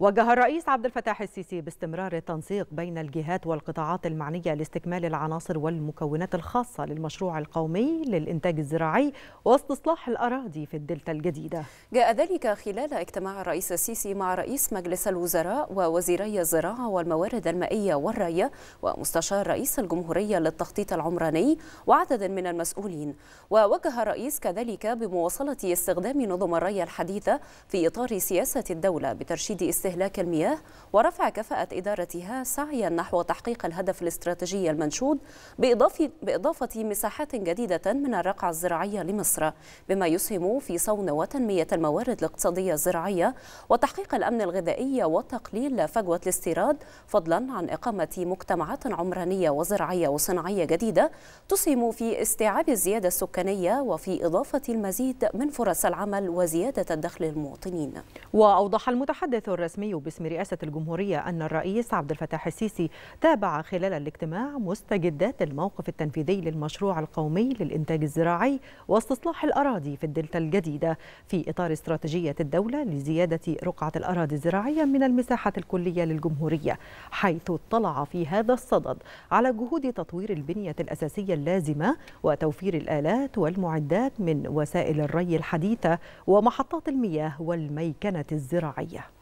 وجه الرئيس عبد الفتاح السيسي باستمرار التنسيق بين الجهات والقطاعات المعنيه لاستكمال العناصر والمكونات الخاصه للمشروع القومي للانتاج الزراعي واستصلاح الاراضي في الدلتا الجديده. جاء ذلك خلال اجتماع الرئيس السيسي مع رئيس مجلس الوزراء ووزيري الزراعه والموارد المائيه والري ومستشار رئيس الجمهوريه للتخطيط العمراني وعدد من المسؤولين. ووجه الرئيس كذلك بمواصله استخدام نظم الري الحديثه في اطار سياسه الدوله بترشيد استهلاك المياه ورفع كفاءة إدارتها سعيا نحو تحقيق الهدف الاستراتيجي المنشود بإضافة, بإضافة مساحات جديدة من الرقعة الزراعية لمصر بما يسهم في صون وتنمية الموارد الاقتصادية الزراعية وتحقيق الأمن الغذائي وتقليل فجوة الاستيراد فضلا عن إقامة مجتمعات عمرانية وزراعية وصناعية جديدة تسهم في استيعاب الزيادة السكانية وفي إضافة المزيد من فرص العمل وزيادة الدخل للمواطنين وأوضح المتحدث الرسمي الرسمي باسم رئاسة الجمهورية أن الرئيس عبد الفتاح السيسي تابع خلال الاجتماع مستجدات الموقف التنفيذي للمشروع القومي للإنتاج الزراعي واستصلاح الأراضي في الدلتا الجديدة في إطار استراتيجية الدولة لزيادة رقعة الأراضي الزراعية من المساحة الكلية للجمهورية حيث اطلع في هذا الصدد على جهود تطوير البنية الأساسية اللازمة وتوفير الآلات والمعدات من وسائل الري الحديثة ومحطات المياه والميكنة الزراعية